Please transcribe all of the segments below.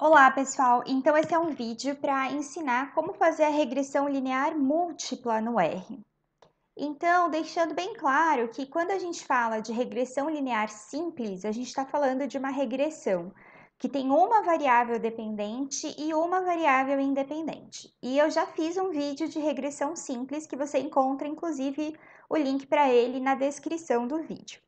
Olá pessoal, então esse é um vídeo para ensinar como fazer a regressão linear múltipla no R. Então, deixando bem claro que quando a gente fala de regressão linear simples, a gente está falando de uma regressão que tem uma variável dependente e uma variável independente. E eu já fiz um vídeo de regressão simples que você encontra, inclusive, o link para ele na descrição do vídeo.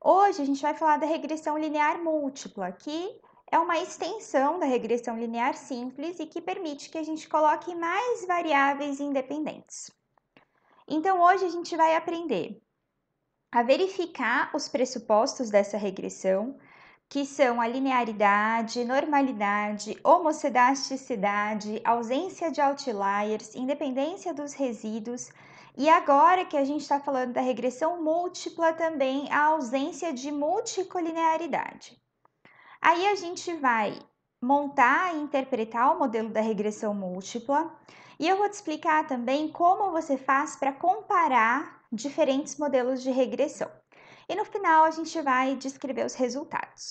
Hoje a gente vai falar da regressão linear múltipla, que é uma extensão da regressão linear simples e que permite que a gente coloque mais variáveis independentes. Então, hoje a gente vai aprender a verificar os pressupostos dessa regressão, que são a linearidade, normalidade, homocedasticidade, ausência de outliers, independência dos resíduos, e agora que a gente está falando da regressão múltipla também, a ausência de multicolinearidade. Aí a gente vai montar e interpretar o modelo da regressão múltipla e eu vou te explicar também como você faz para comparar diferentes modelos de regressão. E no final a gente vai descrever os resultados.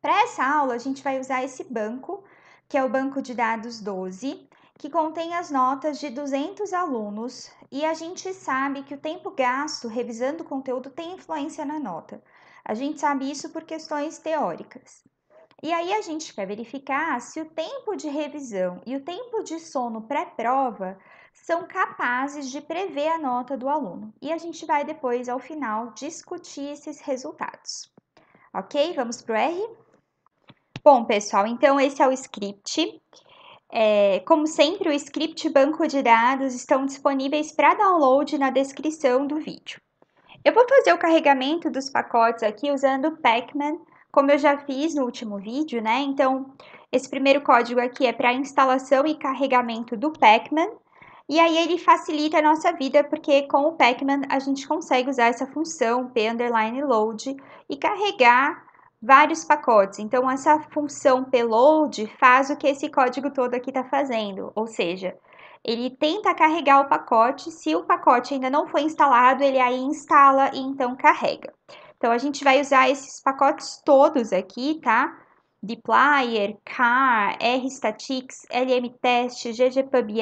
Para essa aula, a gente vai usar esse banco, que é o banco de dados 12, que contém as notas de 200 alunos e a gente sabe que o tempo gasto revisando o conteúdo tem influência na nota. A gente sabe isso por questões teóricas. E aí a gente quer verificar se o tempo de revisão e o tempo de sono pré-prova são capazes de prever a nota do aluno. E a gente vai depois, ao final, discutir esses resultados. Ok? Vamos para o R? Bom, pessoal, então esse é o script. É, como sempre, o script e banco de dados estão disponíveis para download na descrição do vídeo. Eu vou fazer o carregamento dos pacotes aqui usando o Pacman, como eu já fiz no último vídeo, né? Então, esse primeiro código aqui é para instalação e carregamento do Pacman, e aí ele facilita a nossa vida, porque com o Pacman a gente consegue usar essa função p-load, e carregar vários pacotes. Então, essa função payload faz o que esse código todo aqui está fazendo, ou seja, ele tenta carregar o pacote, se o pacote ainda não foi instalado, ele aí instala e então carrega. Então, a gente vai usar esses pacotes todos aqui, tá? dplyr, car, rstatics, lmtest, ggpubr,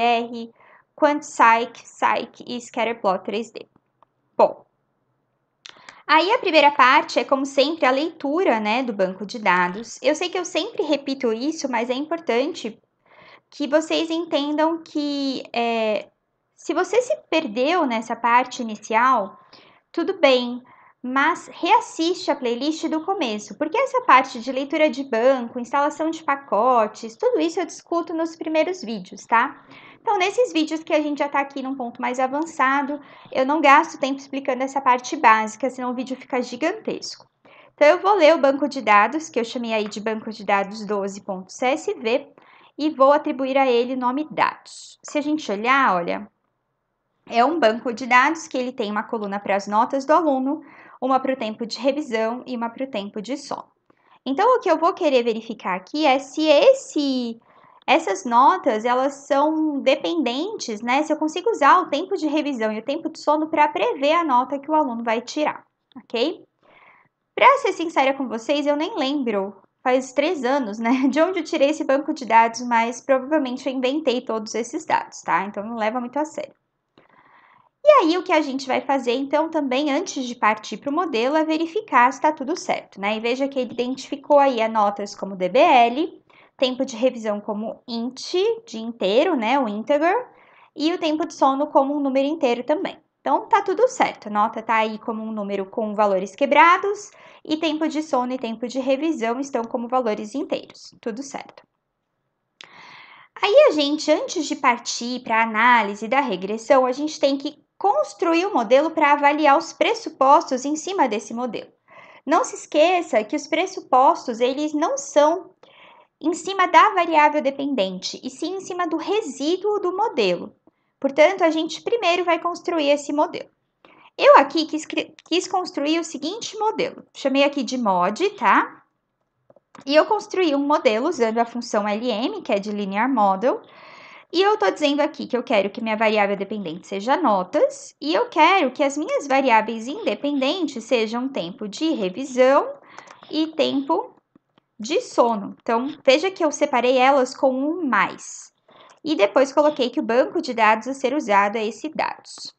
`quantpsych`, `psych` e scatterplot 3D. Bom, Aí a primeira parte é, como sempre, a leitura né, do banco de dados. Eu sei que eu sempre repito isso, mas é importante que vocês entendam que é, se você se perdeu nessa parte inicial, tudo bem, mas reassiste a playlist do começo, porque essa parte de leitura de banco, instalação de pacotes, tudo isso eu discuto nos primeiros vídeos, tá? Então, nesses vídeos que a gente já está aqui num ponto mais avançado, eu não gasto tempo explicando essa parte básica, senão o vídeo fica gigantesco. Então, eu vou ler o banco de dados, que eu chamei aí de banco de dados 12.csv, e vou atribuir a ele o nome dados. Se a gente olhar, olha, é um banco de dados que ele tem uma coluna para as notas do aluno, uma para o tempo de revisão e uma para o tempo de som. Então, o que eu vou querer verificar aqui é se esse essas notas, elas são dependentes, né? Se eu consigo usar o tempo de revisão e o tempo de sono para prever a nota que o aluno vai tirar, ok? Para ser sincera com vocês, eu nem lembro, faz três anos, né, de onde eu tirei esse banco de dados, mas provavelmente eu inventei todos esses dados, tá? Então não leva muito a sério. E aí, o que a gente vai fazer, então, também antes de partir para o modelo, é verificar se está tudo certo, né? E veja que ele identificou aí as notas como DBL, tempo de revisão como int, de inteiro, né, o integer, e o tempo de sono como um número inteiro também. Então tá tudo certo, nota tá aí como um número com valores quebrados e tempo de sono e tempo de revisão estão como valores inteiros, tudo certo. Aí a gente, antes de partir para a análise da regressão, a gente tem que construir o um modelo para avaliar os pressupostos em cima desse modelo. Não se esqueça que os pressupostos eles não são em cima da variável dependente, e sim em cima do resíduo do modelo. Portanto, a gente primeiro vai construir esse modelo. Eu aqui quis, quis construir o seguinte modelo, chamei aqui de mod, tá? E eu construí um modelo usando a função LM, que é de linear model, e eu estou dizendo aqui que eu quero que minha variável dependente seja notas, e eu quero que as minhas variáveis independentes sejam tempo de revisão e tempo de sono. Então, veja que eu separei elas com um mais. E depois coloquei que o banco de dados a ser usado é esse dados.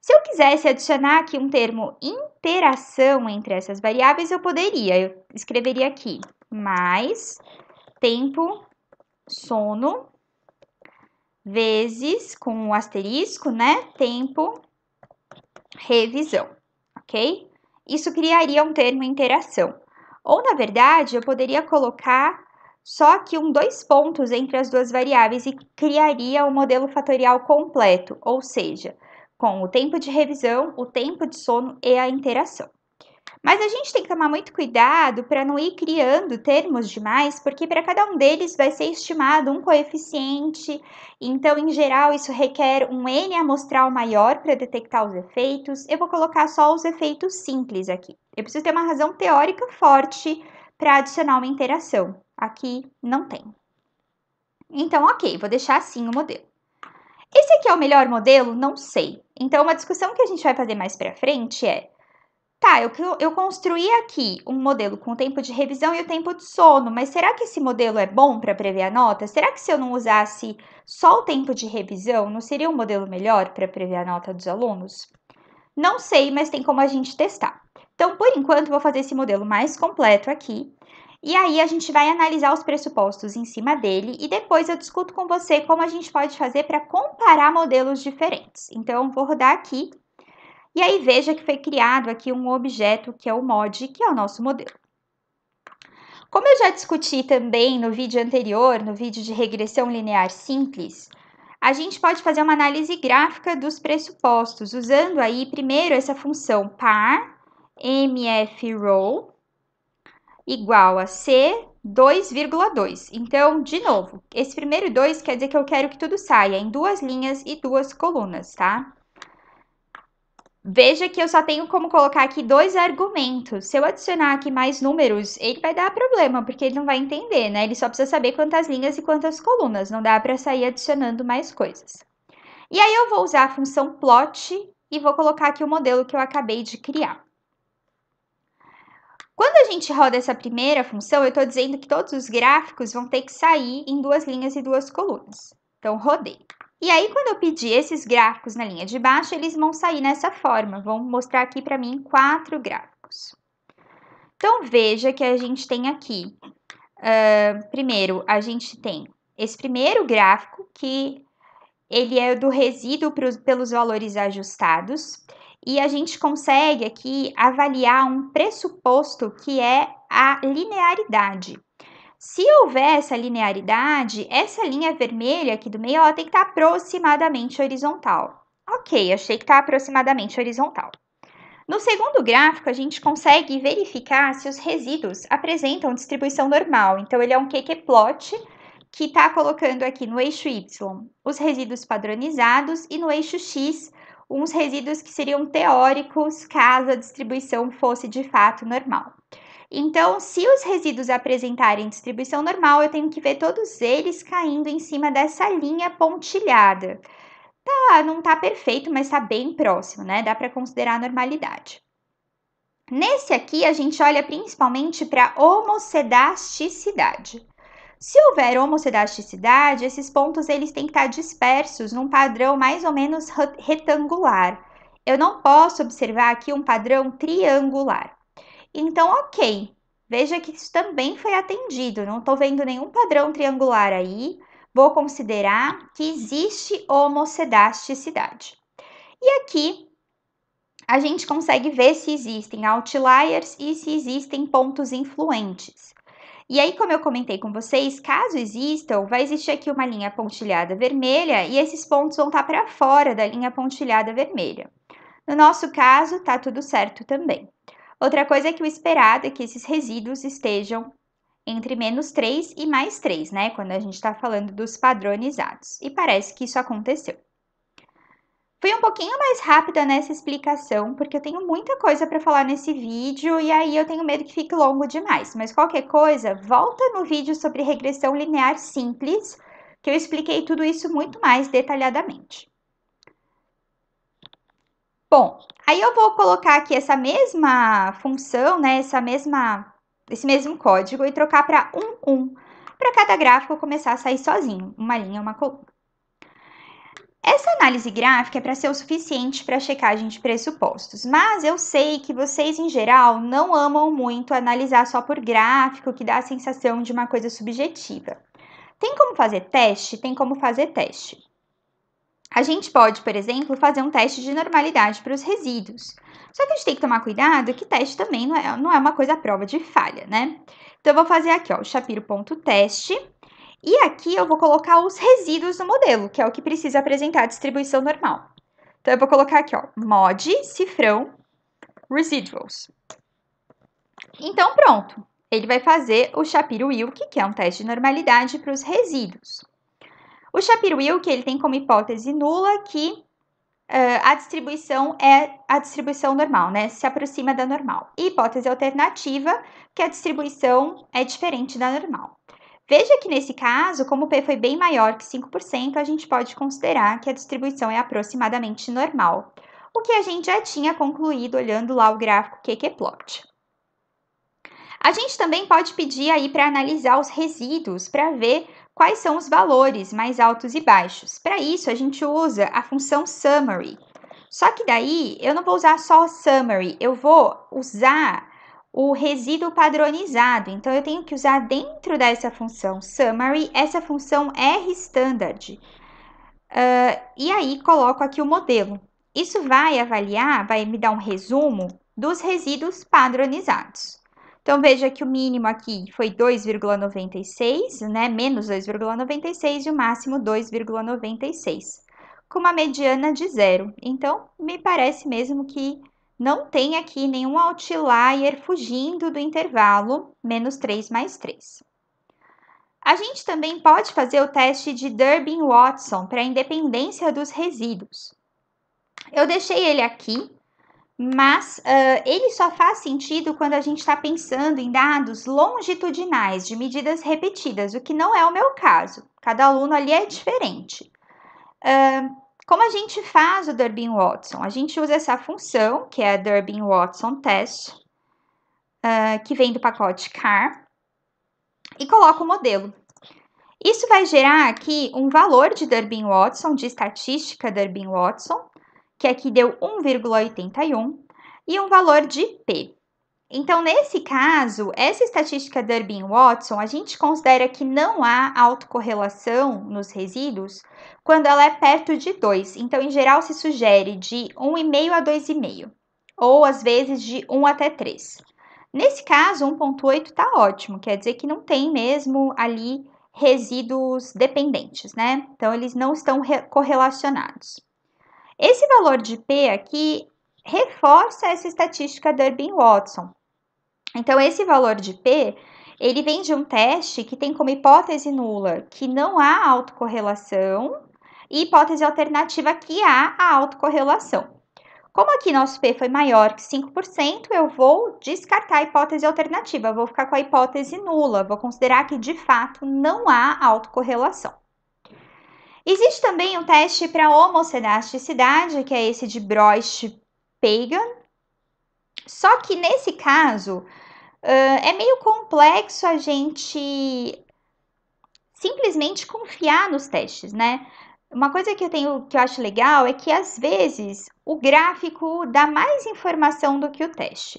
Se eu quisesse adicionar aqui um termo interação entre essas variáveis, eu poderia. Eu escreveria aqui mais tempo sono vezes com o um asterisco, né? Tempo revisão, ok? Isso criaria um termo interação. Ou, na verdade, eu poderia colocar só que um dois pontos entre as duas variáveis e criaria o um modelo fatorial completo, ou seja, com o tempo de revisão, o tempo de sono e a interação. Mas a gente tem que tomar muito cuidado para não ir criando termos demais, porque para cada um deles vai ser estimado um coeficiente. Então, em geral, isso requer um N amostral maior para detectar os efeitos. Eu vou colocar só os efeitos simples aqui. Eu preciso ter uma razão teórica forte para adicionar uma interação. Aqui não tem. Então, ok, vou deixar assim o modelo. Esse aqui é o melhor modelo? Não sei. Então, uma discussão que a gente vai fazer mais para frente é: tá, eu, eu construí aqui um modelo com o tempo de revisão e o tempo de sono, mas será que esse modelo é bom para prever a nota? Será que se eu não usasse só o tempo de revisão, não seria um modelo melhor para prever a nota dos alunos? Não sei, mas tem como a gente testar. Então, por enquanto, vou fazer esse modelo mais completo aqui. E aí, a gente vai analisar os pressupostos em cima dele e depois eu discuto com você como a gente pode fazer para comparar modelos diferentes. Então, vou rodar aqui e aí veja que foi criado aqui um objeto que é o mod, que é o nosso modelo. Como eu já discuti também no vídeo anterior, no vídeo de regressão linear simples, a gente pode fazer uma análise gráfica dos pressupostos, usando aí primeiro essa função par MF row igual a C 2,2. Então, de novo, esse primeiro 2 quer dizer que eu quero que tudo saia em duas linhas e duas colunas, tá? Veja que eu só tenho como colocar aqui dois argumentos. Se eu adicionar aqui mais números, ele vai dar problema, porque ele não vai entender, né? Ele só precisa saber quantas linhas e quantas colunas, não dá para sair adicionando mais coisas. E aí eu vou usar a função plot e vou colocar aqui o modelo que eu acabei de criar. Quando a gente roda essa primeira função, eu estou dizendo que todos os gráficos vão ter que sair em duas linhas e duas colunas. Então, rodei. E aí, quando eu pedir esses gráficos na linha de baixo, eles vão sair nessa forma. Vão mostrar aqui para mim quatro gráficos. Então, veja que a gente tem aqui... Uh, primeiro, a gente tem esse primeiro gráfico, que ele é do resíduo pelos valores ajustados e a gente consegue aqui avaliar um pressuposto que é a linearidade. Se houver essa linearidade, essa linha vermelha aqui do meio ela tem que estar aproximadamente horizontal. Ok, achei que está aproximadamente horizontal. No segundo gráfico, a gente consegue verificar se os resíduos apresentam distribuição normal. Então, ele é um QQ plot que está colocando aqui no eixo Y os resíduos padronizados e no eixo X uns resíduos que seriam teóricos caso a distribuição fosse de fato normal. Então, se os resíduos apresentarem distribuição normal, eu tenho que ver todos eles caindo em cima dessa linha pontilhada. Tá, não tá perfeito, mas tá bem próximo, né? Dá para considerar a normalidade. Nesse aqui, a gente olha principalmente para homocedasticidade. Se houver homocedasticidade, esses pontos eles têm que estar dispersos num padrão mais ou menos retangular. Eu não posso observar aqui um padrão triangular. Então, ok, veja que isso também foi atendido, não estou vendo nenhum padrão triangular aí. Vou considerar que existe homocedasticidade. E aqui a gente consegue ver se existem outliers e se existem pontos influentes. E aí, como eu comentei com vocês, caso existam, vai existir aqui uma linha pontilhada vermelha e esses pontos vão estar tá para fora da linha pontilhada vermelha. No nosso caso, está tudo certo também. Outra coisa é que o esperado é que esses resíduos estejam entre menos 3 e mais 3, né? Quando a gente está falando dos padronizados. E parece que isso aconteceu. Fui um pouquinho mais rápida nessa explicação, porque eu tenho muita coisa para falar nesse vídeo e aí eu tenho medo que fique longo demais. Mas qualquer coisa, volta no vídeo sobre regressão linear simples, que eu expliquei tudo isso muito mais detalhadamente. Bom, aí eu vou colocar aqui essa mesma função, né, essa mesma, esse mesmo código e trocar para 1, 1, para cada gráfico começar a sair sozinho, uma linha, uma coluna. Essa análise gráfica é para ser o suficiente para checagem de pressupostos, mas eu sei que vocês em geral não amam muito analisar só por gráfico, que dá a sensação de uma coisa subjetiva. Tem como fazer teste? Tem como fazer teste. A gente pode, por exemplo, fazer um teste de normalidade para os resíduos. Só que a gente tem que tomar cuidado que teste também não é, não é uma coisa à prova de falha, né? Então, eu vou fazer aqui, ó, o shapiro.teste e aqui eu vou colocar os resíduos do modelo, que é o que precisa apresentar a distribuição normal. Então eu vou colocar aqui, ó, mod cifrão residuals. Então pronto, ele vai fazer o Shapiro-Wilk, que é um teste de normalidade para os resíduos. O Shapiro-Wilk ele tem como hipótese nula que uh, a distribuição é a distribuição normal, né? Se aproxima da normal. E hipótese alternativa que a distribuição é diferente da normal. Veja que nesse caso, como o P foi bem maior que 5%, a gente pode considerar que a distribuição é aproximadamente normal, o que a gente já tinha concluído olhando lá o gráfico QQplot. A gente também pode pedir aí para analisar os resíduos para ver quais são os valores mais altos e baixos. Para isso, a gente usa a função summary. Só que daí eu não vou usar só summary, eu vou usar o resíduo padronizado. Então, eu tenho que usar dentro dessa função summary essa função R standard. Uh, e aí, coloco aqui o modelo. Isso vai avaliar, vai me dar um resumo dos resíduos padronizados. Então, veja que o mínimo aqui foi 2,96, né? Menos 2,96 e o máximo 2,96, com uma mediana de zero. Então, me parece mesmo que não tem aqui nenhum outlier fugindo do intervalo menos 3 mais 3. A gente também pode fazer o teste de Durbin-Watson para a independência dos resíduos. Eu deixei ele aqui, mas uh, ele só faz sentido quando a gente está pensando em dados longitudinais, de medidas repetidas, o que não é o meu caso. Cada aluno ali é diferente. Uh, como a gente faz o Durbin-Watson? A gente usa essa função, que é a Durbin-Watson Test, uh, que vem do pacote CAR, e coloca o modelo. Isso vai gerar aqui um valor de Durbin-Watson, de estatística Durbin-Watson, que aqui deu 1,81, e um valor de P. Então, nesse caso, essa estatística Durbin-Watson, a gente considera que não há autocorrelação nos resíduos, quando ela é perto de 2, então em geral se sugere de 1,5 a 2,5, ou às vezes de 1 até 3. Nesse caso, 1,8 está ótimo, quer dizer que não tem mesmo ali resíduos dependentes, né? Então eles não estão correlacionados. Esse valor de P aqui reforça essa estatística Durbin-Watson. Então esse valor de P ele vem de um teste que tem como hipótese nula que não há autocorrelação e hipótese alternativa que há a autocorrelação. Como aqui nosso P foi maior que 5%, eu vou descartar a hipótese alternativa, vou ficar com a hipótese nula, vou considerar que de fato não há autocorrelação. Existe também um teste para homocedasticidade, que é esse de Broich-Pagan. Só que nesse caso, uh, é meio complexo a gente simplesmente confiar nos testes, né? Uma coisa que eu tenho que eu acho legal é que às vezes o gráfico dá mais informação do que o teste.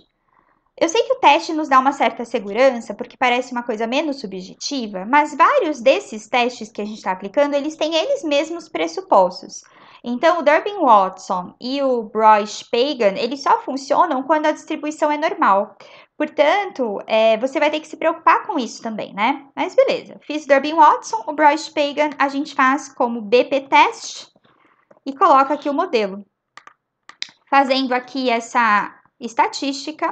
Eu sei que o teste nos dá uma certa segurança, porque parece uma coisa menos subjetiva, mas vários desses testes que a gente está aplicando, eles têm eles mesmos pressupostos. Então, o Durbin Watson e o Broich Pagan, eles só funcionam quando a distribuição é normal. Portanto, é, você vai ter que se preocupar com isso também, né? Mas beleza, fiz Durbin Watson, o Bryce Pagan a gente faz como BP test e coloca aqui o modelo. Fazendo aqui essa estatística,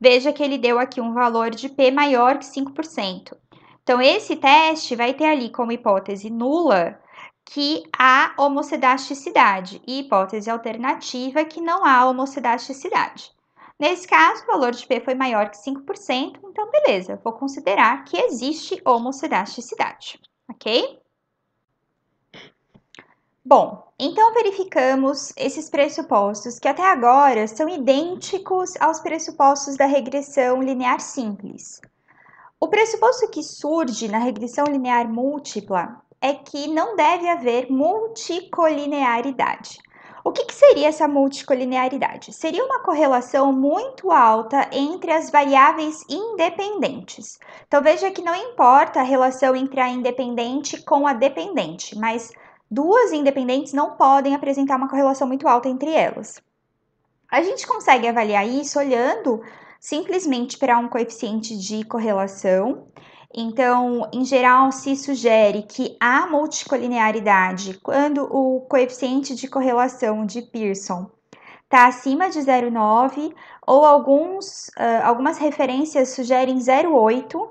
veja que ele deu aqui um valor de P maior que 5%. Então, esse teste vai ter ali como hipótese nula que há homocedasticidade e hipótese alternativa que não há homocedasticidade. Nesse caso, o valor de P foi maior que 5%, então beleza, vou considerar que existe homocedasticidade, ok? Bom, então verificamos esses pressupostos que até agora são idênticos aos pressupostos da regressão linear simples. O pressuposto que surge na regressão linear múltipla é que não deve haver multicolinearidade. O que, que, seria essa multicolinearidade? Seria uma correlação muito alta entre as variáveis independentes. Então veja que não importa a relação entre a independente com a dependente, mas duas independentes não podem apresentar uma correlação muito alta entre elas. A gente consegue avaliar isso olhando simplesmente para um coeficiente de correlação então, em geral, se sugere que a multicolinearidade, quando o coeficiente de correlação de Pearson está acima de 0,9, ou alguns, uh, algumas referências sugerem 0,8.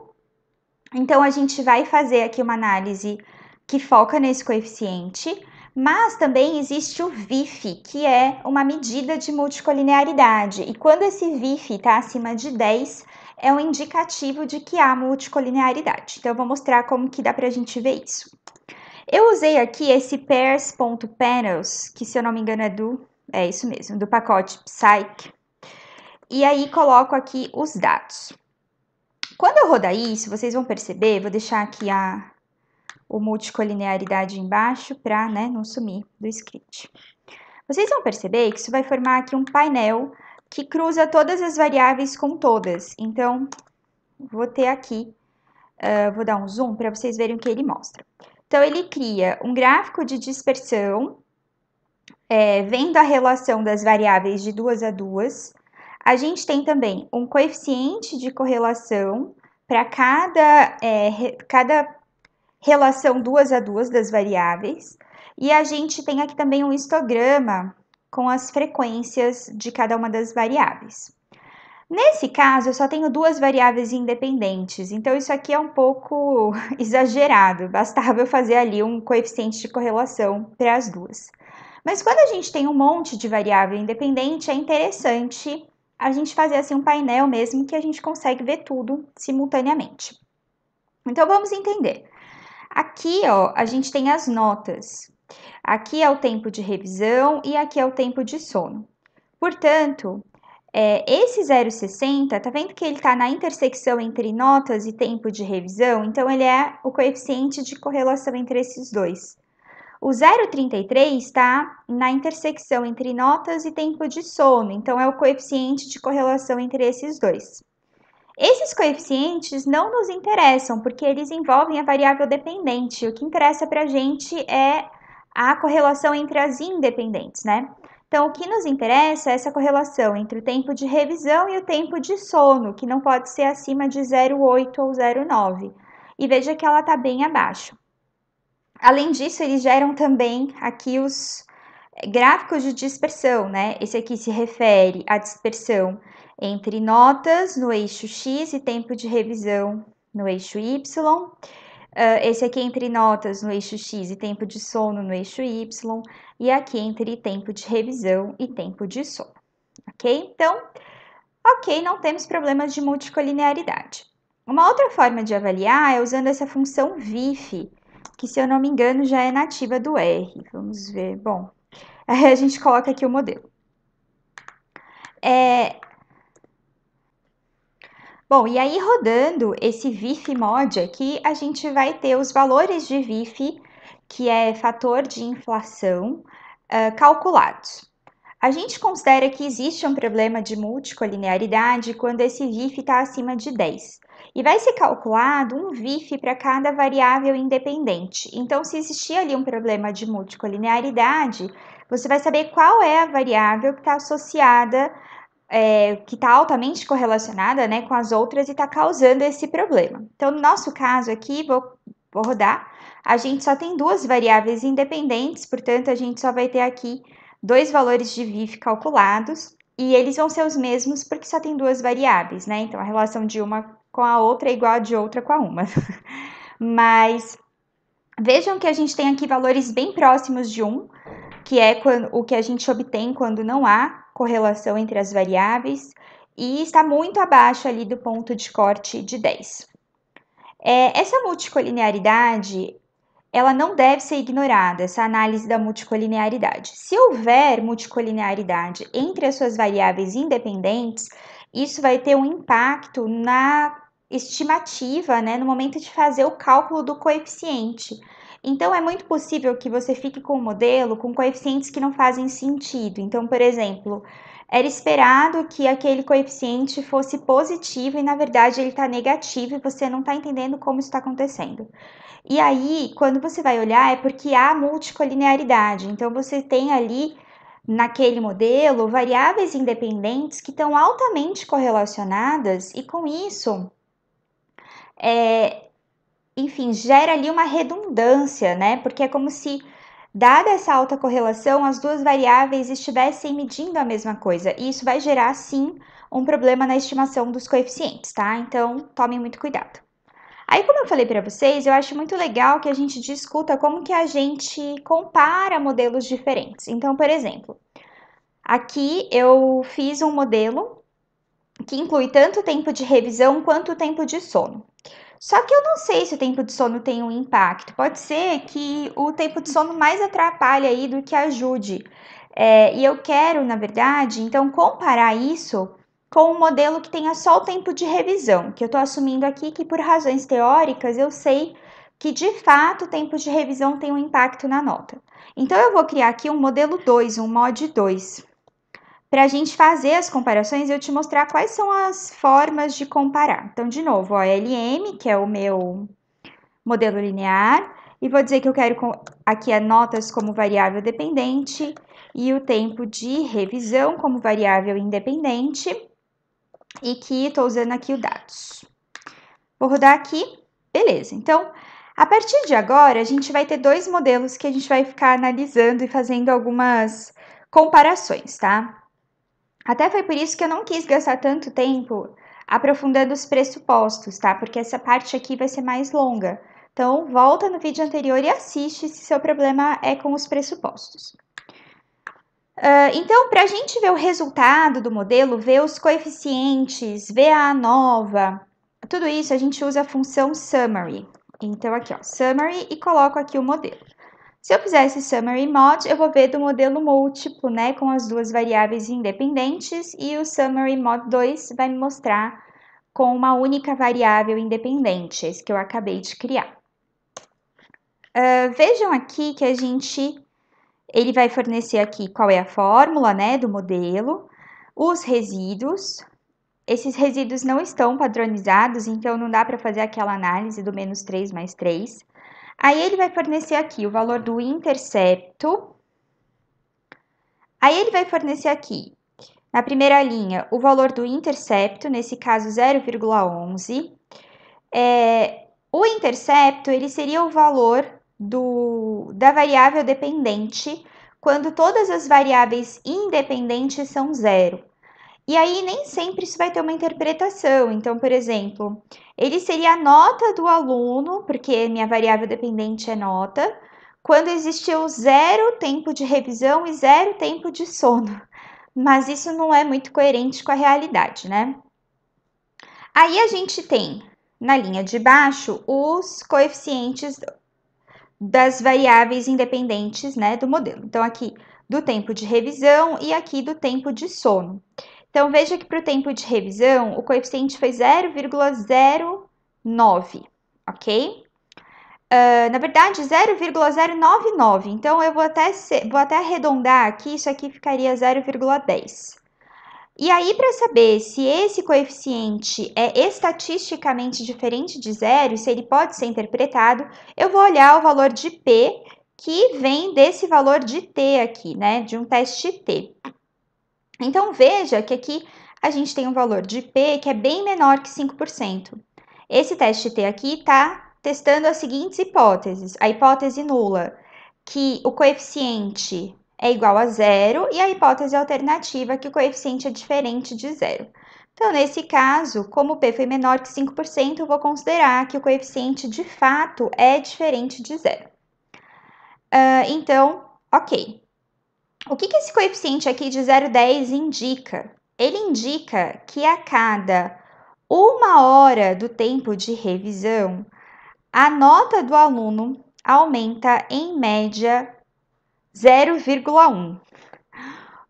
Então, a gente vai fazer aqui uma análise que foca nesse coeficiente, mas também existe o VIF, que é uma medida de multicolinearidade, e quando esse VIF está acima de 10, é um indicativo de que há multicolinearidade. Então, eu vou mostrar como que dá para a gente ver isso. Eu usei aqui esse pairs.panels, que se eu não me engano é do, é isso mesmo, do pacote Psyche. E aí coloco aqui os dados. Quando eu rodar isso, vocês vão perceber, vou deixar aqui a, o multicolinearidade embaixo para né, não sumir do script. Vocês vão perceber que isso vai formar aqui um painel que cruza todas as variáveis com todas. Então, vou ter aqui, uh, vou dar um zoom para vocês verem o que ele mostra. Então, ele cria um gráfico de dispersão, é, vendo a relação das variáveis de duas a duas. A gente tem também um coeficiente de correlação para cada, é, re, cada relação duas a duas das variáveis. E a gente tem aqui também um histograma com as frequências de cada uma das variáveis. Nesse caso, eu só tenho duas variáveis independentes, então isso aqui é um pouco exagerado, bastava eu fazer ali um coeficiente de correlação para as duas. Mas quando a gente tem um monte de variável independente, é interessante a gente fazer assim um painel mesmo que a gente consegue ver tudo simultaneamente. Então vamos entender. Aqui, ó, a gente tem as notas. Aqui é o tempo de revisão e aqui é o tempo de sono. Portanto, é, esse 0,60, tá vendo que ele está na intersecção entre notas e tempo de revisão? Então, ele é o coeficiente de correlação entre esses dois. O 0,33 está na intersecção entre notas e tempo de sono, então é o coeficiente de correlação entre esses dois. Esses coeficientes não nos interessam, porque eles envolvem a variável dependente. O que interessa para a gente é a correlação entre as independentes, né? Então, o que nos interessa é essa correlação entre o tempo de revisão e o tempo de sono, que não pode ser acima de 0,8 ou 0,9. E veja que ela está bem abaixo. Além disso, eles geram também aqui os eh, gráficos de dispersão, né? Esse aqui se refere à dispersão entre notas no eixo X e tempo de revisão no eixo Y. Uh, esse aqui é entre notas no eixo X e tempo de sono no eixo Y, e aqui é entre tempo de revisão e tempo de sono. Ok? Então, ok, não temos problemas de multicolinearidade. Uma outra forma de avaliar é usando essa função VIF, que se eu não me engano já é nativa do R. Vamos ver. Bom, a gente coloca aqui o modelo. É, Bom, e aí rodando esse VIF mod aqui, a gente vai ter os valores de VIF, que é fator de inflação, uh, calculados. A gente considera que existe um problema de multicolinearidade quando esse VIF está acima de 10. E vai ser calculado um VIF para cada variável independente. Então, se existir ali um problema de multicolinearidade, você vai saber qual é a variável que está associada é, que está altamente correlacionada né, com as outras e está causando esse problema. Então, no nosso caso aqui, vou, vou rodar, a gente só tem duas variáveis independentes, portanto, a gente só vai ter aqui dois valores de VIF calculados e eles vão ser os mesmos porque só tem duas variáveis, né? Então, a relação de uma com a outra é igual a de outra com a uma. Mas vejam que a gente tem aqui valores bem próximos de um, que é quando, o que a gente obtém quando não há correlação entre as variáveis e está muito abaixo ali do ponto de corte de 10. É, essa multicolinearidade ela não deve ser ignorada, essa análise da multicolinearidade. Se houver multicolinearidade entre as suas variáveis independentes, isso vai ter um impacto na estimativa, né, no momento de fazer o cálculo do coeficiente. Então, é muito possível que você fique com o um modelo com coeficientes que não fazem sentido. Então, por exemplo, era esperado que aquele coeficiente fosse positivo e, na verdade, ele está negativo e você não está entendendo como isso está acontecendo. E aí, quando você vai olhar, é porque há multicolinearidade. Então, você tem ali naquele modelo variáveis independentes que estão altamente correlacionadas e com isso é, enfim, gera ali uma redundância, né? Porque é como se, dada essa alta correlação, as duas variáveis estivessem medindo a mesma coisa. E isso vai gerar, sim, um problema na estimação dos coeficientes, tá? Então, tomem muito cuidado. Aí, como eu falei para vocês, eu acho muito legal que a gente discuta como que a gente compara modelos diferentes. Então, por exemplo, aqui eu fiz um modelo que inclui tanto tempo de revisão quanto tempo de sono. Só que eu não sei se o tempo de sono tem um impacto. Pode ser que o tempo de sono mais atrapalhe aí do que ajude. É, e eu quero, na verdade, então comparar isso com um modelo que tenha só o tempo de revisão, que eu estou assumindo aqui que por razões teóricas eu sei que de fato o tempo de revisão tem um impacto na nota. Então eu vou criar aqui um modelo 2, um mod 2 para a gente fazer as comparações e eu te mostrar quais são as formas de comparar. Então, de novo, ó, LM, que é o meu modelo linear, e vou dizer que eu quero aqui as é notas como variável dependente e o tempo de revisão como variável independente e que estou usando aqui o dados. Vou rodar aqui, beleza. Então, a partir de agora, a gente vai ter dois modelos que a gente vai ficar analisando e fazendo algumas comparações, tá? Até foi por isso que eu não quis gastar tanto tempo aprofundando os pressupostos, tá? Porque essa parte aqui vai ser mais longa. Então, volta no vídeo anterior e assiste se seu problema é com os pressupostos. Uh, então, para a gente ver o resultado do modelo, ver os coeficientes, ver a nova, tudo isso a gente usa a função summary. Então, aqui, ó, summary e coloco aqui o modelo. Se eu fizer esse summary mod, eu vou ver do modelo múltiplo, né, com as duas variáveis independentes, e o summary mod 2 vai me mostrar com uma única variável independente, esse é que eu acabei de criar. Uh, vejam aqui que a gente, ele vai fornecer aqui qual é a fórmula, né, do modelo, os resíduos, esses resíduos não estão padronizados, então não dá para fazer aquela análise do menos 3 mais 3. Aí ele vai fornecer aqui o valor do intercepto. Aí ele vai fornecer aqui, na primeira linha, o valor do intercepto, nesse caso 0,11. É, o intercepto, ele seria o valor do, da variável dependente quando todas as variáveis independentes são zero. E aí nem sempre isso vai ter uma interpretação. Então, por exemplo, ele seria a nota do aluno, porque minha variável dependente é nota, quando existiu zero tempo de revisão e zero tempo de sono. Mas isso não é muito coerente com a realidade, né? Aí a gente tem na linha de baixo os coeficientes das variáveis independentes, né, do modelo. Então aqui do tempo de revisão e aqui do tempo de sono. Então, veja que para o tempo de revisão, o coeficiente foi 0,09, ok? Uh, na verdade, 0,099. Então, eu vou até, ser, vou até arredondar aqui, isso aqui ficaria 0,10. E aí, para saber se esse coeficiente é estatisticamente diferente de zero, se ele pode ser interpretado, eu vou olhar o valor de P, que vem desse valor de T aqui, né? De um teste T. Então veja que aqui a gente tem um valor de P que é bem menor que 5%. Esse teste T aqui está testando as seguintes hipóteses. A hipótese nula, que o coeficiente é igual a zero, e a hipótese alternativa, que o coeficiente é diferente de zero. Então, nesse caso, como o P foi menor que 5%, eu vou considerar que o coeficiente de fato é diferente de zero. Uh, então, ok. O que, que esse coeficiente aqui de 0,10 indica? Ele indica que a cada uma hora do tempo de revisão, a nota do aluno aumenta em média 0,1,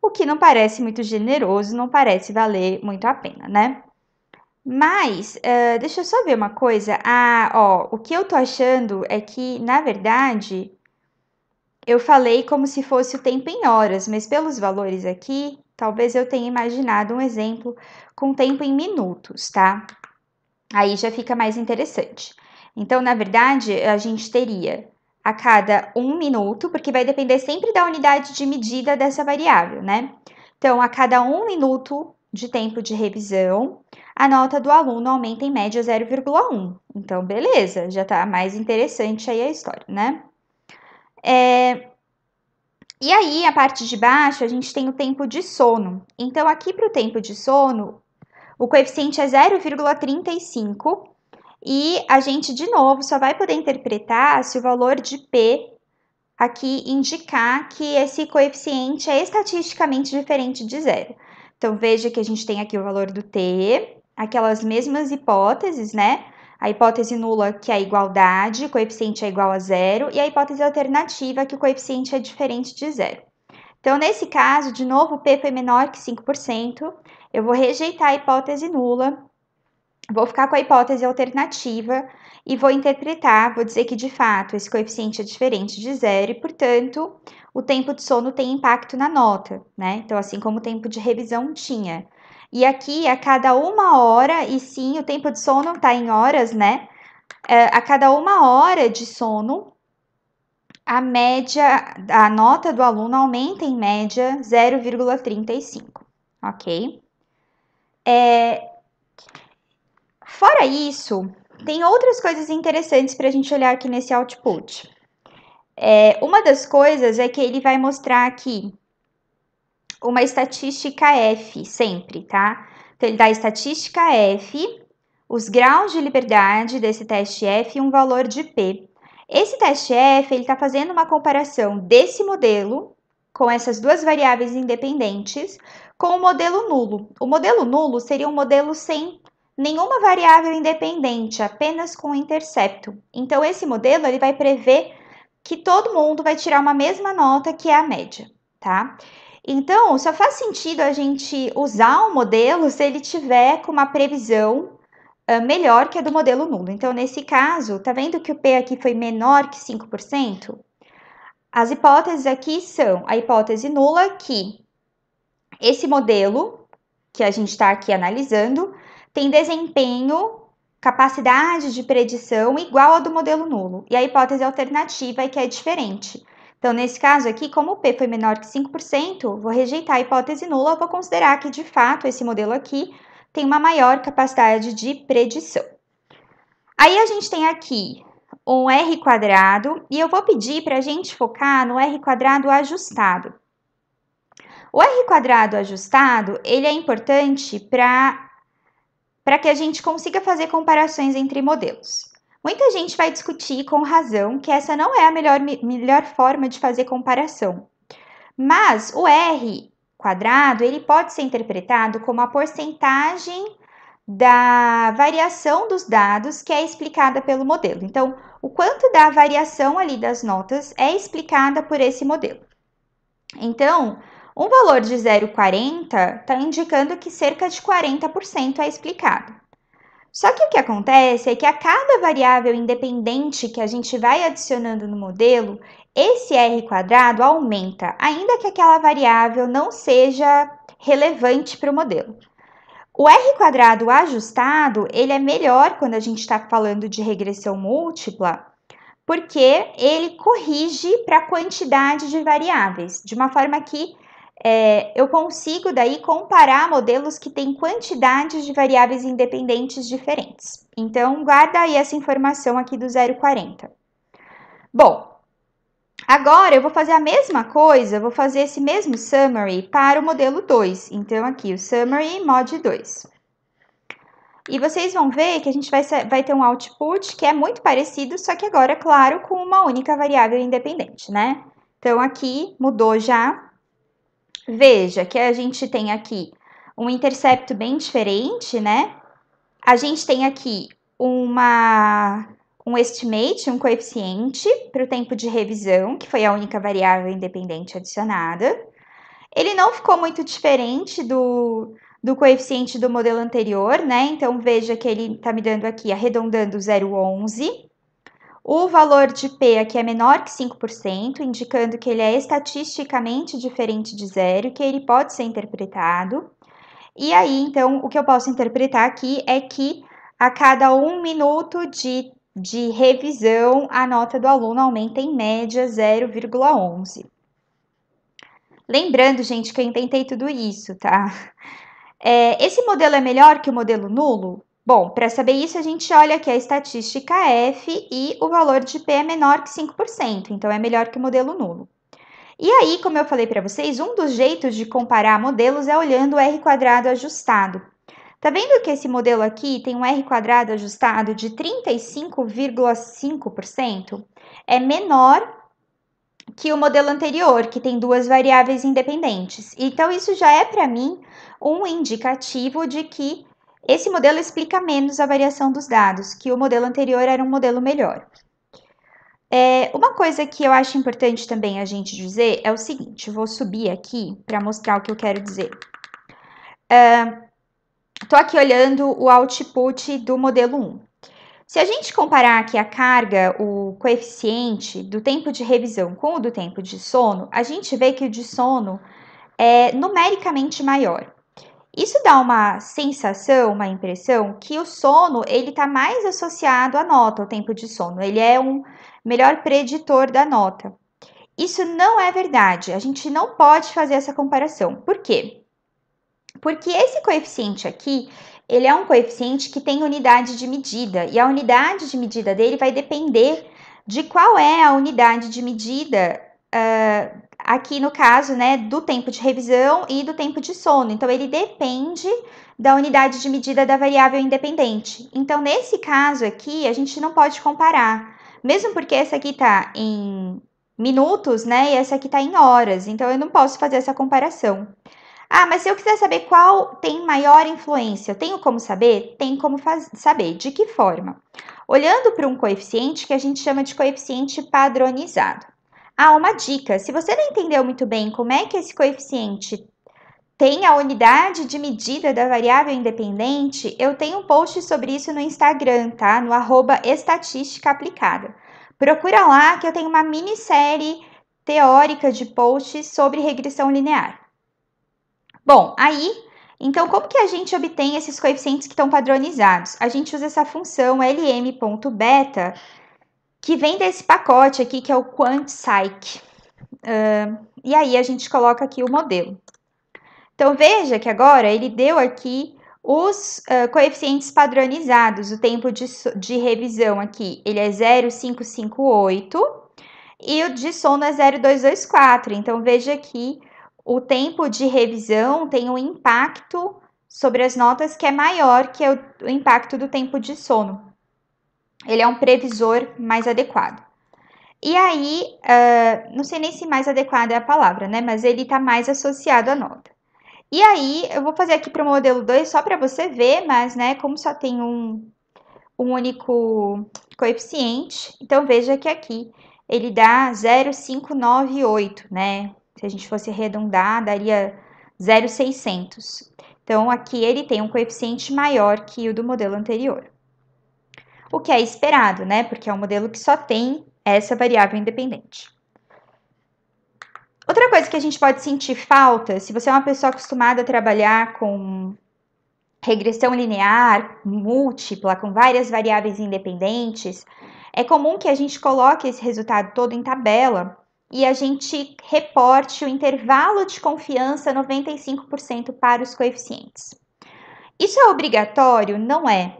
o que não parece muito generoso, não parece valer muito a pena, né? Mas, uh, deixa eu só ver uma coisa. Ah, ó, o que eu tô achando é que, na verdade, eu falei como se fosse o tempo em horas, mas pelos valores aqui, talvez eu tenha imaginado um exemplo com tempo em minutos, tá? Aí já fica mais interessante. Então, na verdade, a gente teria a cada um minuto, porque vai depender sempre da unidade de medida dessa variável, né? Então, a cada um minuto de tempo de revisão, a nota do aluno aumenta em média 0,1. Então, beleza, já tá mais interessante aí a história, né? É... E aí, a parte de baixo, a gente tem o tempo de sono. Então, aqui para o tempo de sono, o coeficiente é 0,35 e a gente, de novo, só vai poder interpretar se o valor de P aqui indicar que esse coeficiente é estatisticamente diferente de zero. Então, veja que a gente tem aqui o valor do T, aquelas mesmas hipóteses, né? a hipótese nula, que é a igualdade, coeficiente é igual a zero, e a hipótese alternativa, que o coeficiente é diferente de zero. Então, nesse caso, de novo, o P foi menor que 5%, eu vou rejeitar a hipótese nula, vou ficar com a hipótese alternativa e vou interpretar, vou dizer que de fato esse coeficiente é diferente de zero e, portanto, o tempo de sono tem impacto na nota, né? Então, assim como o tempo de revisão tinha. E aqui, a é cada uma hora, e sim, o tempo de sono está em horas, né? É, a cada uma hora de sono, a média, a nota do aluno aumenta em média 0,35, ok? É... Fora isso, tem outras coisas interessantes para a gente olhar aqui nesse output. É, uma das coisas é que ele vai mostrar aqui uma estatística F, sempre, tá? Então, ele dá a estatística F, os graus de liberdade desse teste F e um valor de P. Esse teste F, ele está fazendo uma comparação desse modelo, com essas duas variáveis independentes, com o modelo nulo. O modelo nulo seria um modelo sem nenhuma variável independente, apenas com intercepto. Então, esse modelo ele vai prever que todo mundo vai tirar uma mesma nota, que é a média, tá? Então, só faz sentido a gente usar um modelo se ele tiver com uma previsão uh, melhor que a do modelo nulo. Então, nesse caso, tá vendo que o P aqui foi menor que 5%? As hipóteses aqui são a hipótese nula que esse modelo que a gente está aqui analisando tem desempenho, capacidade de predição igual ao do modelo nulo. E a hipótese alternativa é que é diferente. Então, nesse caso aqui, como o P foi menor que 5%, vou rejeitar a hipótese nula, vou considerar que, de fato, esse modelo aqui tem uma maior capacidade de predição. Aí a gente tem aqui um R quadrado, e eu vou pedir para a gente focar no R quadrado ajustado. O R quadrado ajustado, ele é importante para que a gente consiga fazer comparações entre modelos. Muita gente vai discutir com razão que essa não é a melhor, melhor forma de fazer comparação. Mas o R quadrado, ele pode ser interpretado como a porcentagem da variação dos dados que é explicada pelo modelo. Então, o quanto da variação ali das notas é explicada por esse modelo. Então, um valor de 0,40 está indicando que cerca de 40% é explicado. Só que o que acontece é que a cada variável independente que a gente vai adicionando no modelo, esse r quadrado aumenta, ainda que aquela variável não seja relevante para o modelo. O r quadrado ajustado, ele é melhor quando a gente está falando de regressão múltipla, porque ele corrige para a quantidade de variáveis, de uma forma que é, eu consigo daí comparar modelos que têm quantidades de variáveis independentes diferentes. Então, guarda aí essa informação aqui do 040. Bom, agora eu vou fazer a mesma coisa, vou fazer esse mesmo summary para o modelo 2. Então, aqui o summary mod 2. E vocês vão ver que a gente vai, vai ter um output que é muito parecido, só que agora, claro, com uma única variável independente, né? Então, aqui mudou já, Veja que a gente tem aqui um intercepto bem diferente, né? A gente tem aqui uma, um estimate, um coeficiente para o tempo de revisão, que foi a única variável independente adicionada. Ele não ficou muito diferente do, do coeficiente do modelo anterior, né? Então, veja que ele está me dando aqui, arredondando 0,11. O valor de P aqui é menor que 5%, indicando que ele é estatisticamente diferente de zero e que ele pode ser interpretado. E aí, então, o que eu posso interpretar aqui é que a cada um minuto de, de revisão, a nota do aluno aumenta em média 0,11. Lembrando, gente, que eu intentei tudo isso, tá? É, esse modelo é melhor que o modelo nulo? Bom, para saber isso, a gente olha aqui a estatística F e o valor de P é menor que 5%, então é melhor que o modelo nulo. E aí, como eu falei para vocês, um dos jeitos de comparar modelos é olhando o R ajustado. Tá vendo que esse modelo aqui tem um R ajustado de 35,5%? É menor que o modelo anterior, que tem duas variáveis independentes. Então, isso já é para mim um indicativo de que esse modelo explica menos a variação dos dados, que o modelo anterior era um modelo melhor. É, uma coisa que eu acho importante também a gente dizer é o seguinte: vou subir aqui para mostrar o que eu quero dizer. Estou é, uh, aqui olhando o output do modelo 1. Se a gente comparar aqui a carga, o coeficiente do tempo de revisão com o do tempo de sono, a gente vê que o de sono é numericamente maior. Isso dá uma sensação, uma impressão que o sono ele está mais associado à nota, ao tempo de sono. Ele é um melhor preditor da nota. Isso não é verdade. A gente não pode fazer essa comparação. Por quê? Porque esse coeficiente aqui, ele é um coeficiente que tem unidade de medida e a unidade de medida dele vai depender de qual é a unidade de medida uh, aqui no caso, né, do tempo de revisão e do tempo de sono. Então, ele depende da unidade de medida da variável independente. Então, nesse caso aqui, a gente não pode comparar, mesmo porque essa aqui está em minutos, né, e essa aqui está em horas. Então, eu não posso fazer essa comparação. Ah, mas se eu quiser saber qual tem maior influência, eu tenho como saber? Tem como saber. De que forma? Olhando para um coeficiente que a gente chama de coeficiente padronizado. Ah, uma dica: se você não entendeu muito bem como é que esse coeficiente tem a unidade de medida da variável independente, eu tenho um post sobre isso no Instagram, tá? No arroba estatística aplicada. Procura lá que eu tenho uma minissérie teórica de posts sobre regressão linear. Bom, aí, então como que a gente obtém esses coeficientes que estão padronizados? A gente usa essa função lm.beta que vem desse pacote aqui, que é o QuantPsych. Uh, e aí a gente coloca aqui o modelo. Então veja que agora ele deu aqui os uh, coeficientes padronizados, o tempo de, de revisão aqui, ele é 0,558 e o de sono é 0,224. Então veja que o tempo de revisão tem um impacto sobre as notas que é maior que é o impacto do tempo de sono ele é um previsor mais adequado. E aí, uh, não sei nem se mais adequada é a palavra, né? Mas ele está mais associado à nota. E aí, eu vou fazer aqui para o modelo 2 só para você ver, mas, né, como só tem um, um único coeficiente, então veja que aqui ele dá 0,598, né? Se a gente fosse arredondar, daria 0,600. Então, aqui ele tem um coeficiente maior que o do modelo anterior o que é esperado, né? Porque é um modelo que só tem essa variável independente. Outra coisa que a gente pode sentir falta, se você é uma pessoa acostumada a trabalhar com regressão linear, múltipla, com várias variáveis independentes, é comum que a gente coloque esse resultado todo em tabela e a gente reporte o intervalo de confiança 95% para os coeficientes. Isso é obrigatório? Não é.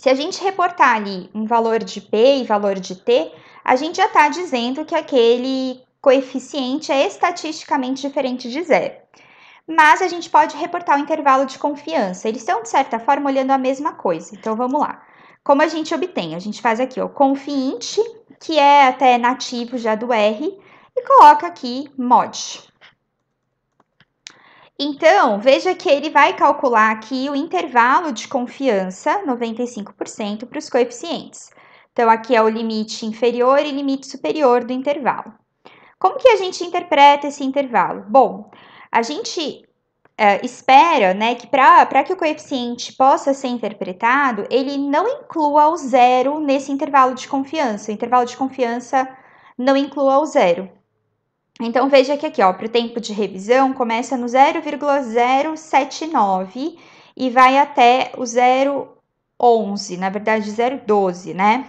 Se a gente reportar ali um valor de P e valor de T, a gente já está dizendo que aquele coeficiente é estatisticamente diferente de zero. Mas a gente pode reportar o intervalo de confiança. Eles estão, de certa forma, olhando a mesma coisa. Então, vamos lá. Como a gente obtém? A gente faz aqui o confiante, que é até nativo já do R, e coloca aqui mod. Então, veja que ele vai calcular aqui o intervalo de confiança, 95%, para os coeficientes. Então, aqui é o limite inferior e limite superior do intervalo. Como que a gente interpreta esse intervalo? Bom, a gente eh, espera né, que para que o coeficiente possa ser interpretado, ele não inclua o zero nesse intervalo de confiança. O intervalo de confiança não inclua o zero. Então veja que aqui, ó, para o tempo de revisão começa no 0,079 e vai até o 0,11, na verdade 0,12, né?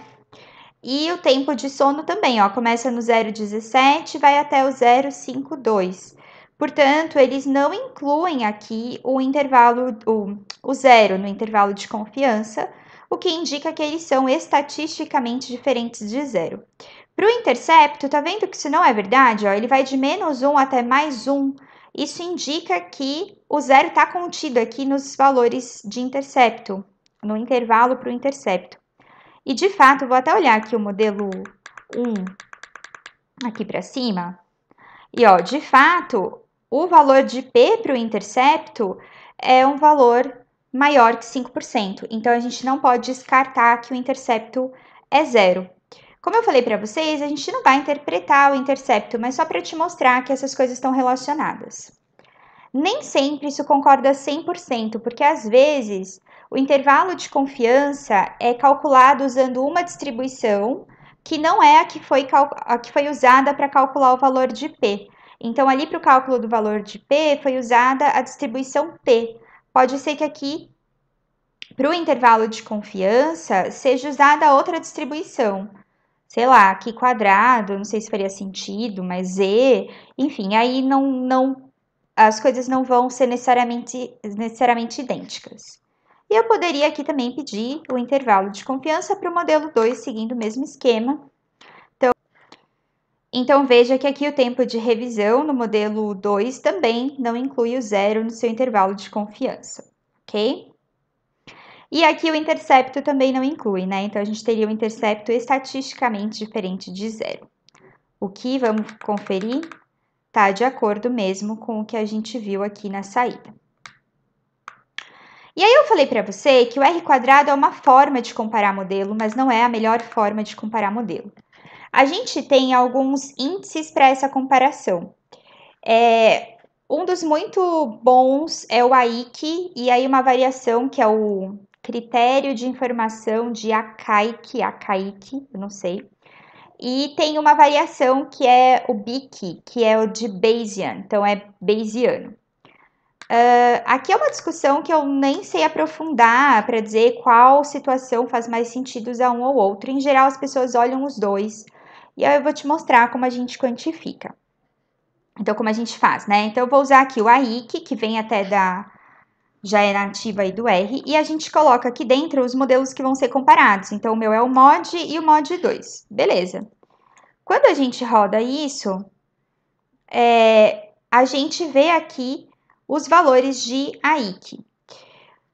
E o tempo de sono também, ó, começa no 0,17 e vai até o 0,52. Portanto, eles não incluem aqui o intervalo, o, o zero no intervalo de confiança, o que indica que eles são estatisticamente diferentes de zero. Para o intercepto, tá vendo que isso não é verdade? Ó, ele vai de menos 1 até mais 1. Isso indica que o zero está contido aqui nos valores de intercepto, no intervalo para o intercepto. E de fato, vou até olhar aqui o modelo 1 aqui para cima. E ó, de fato, o valor de P para o intercepto é um valor maior que 5%. Então, a gente não pode descartar que o intercepto é zero. Como eu falei para vocês, a gente não vai interpretar o intercepto, mas só para te mostrar que essas coisas estão relacionadas. Nem sempre isso concorda 100%, porque às vezes o intervalo de confiança é calculado usando uma distribuição que não é a que foi, a que foi usada para calcular o valor de P. Então, ali para o cálculo do valor de P, foi usada a distribuição P. Pode ser que aqui, para o intervalo de confiança, seja usada outra distribuição sei lá, aqui quadrado, não sei se faria sentido, mas Z, enfim, aí não, não as coisas não vão ser necessariamente, necessariamente idênticas. E eu poderia aqui também pedir o intervalo de confiança para o modelo 2 seguindo o mesmo esquema. Então, então, veja que aqui o tempo de revisão no modelo 2 também não inclui o zero no seu intervalo de confiança, ok? E aqui o intercepto também não inclui, né? Então a gente teria um intercepto estatisticamente diferente de zero. O que vamos conferir está de acordo mesmo com o que a gente viu aqui na saída. E aí eu falei para você que o R quadrado é uma forma de comparar modelo, mas não é a melhor forma de comparar modelo. A gente tem alguns índices para essa comparação. É, um dos muito bons é o AIC, e aí uma variação que é o critério de informação de ACAIC, ACAIC, eu não sei. E tem uma variação que é o BIC, que é o de Bayesian, então é Bayesiano. Uh, aqui é uma discussão que eu nem sei aprofundar para dizer qual situação faz mais sentido a um ou outro. Em geral, as pessoas olham os dois e eu vou te mostrar como a gente quantifica. Então, como a gente faz, né? Então, eu vou usar aqui o AIC, que vem até da, já é nativa aí do R, e a gente coloca aqui dentro os modelos que vão ser comparados. Então, o meu é o mod e o mod 2. Beleza. Quando a gente roda isso, é, a gente vê aqui os valores de AIC.